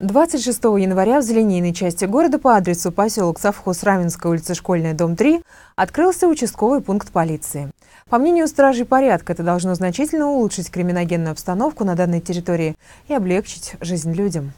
26 января в зеленейной части города по адресу поселок Совхоз Раменская улица Школьная, дом 3 открылся участковый пункт полиции. По мнению стражей порядка, это должно значительно улучшить криминогенную обстановку на данной территории и облегчить жизнь людям.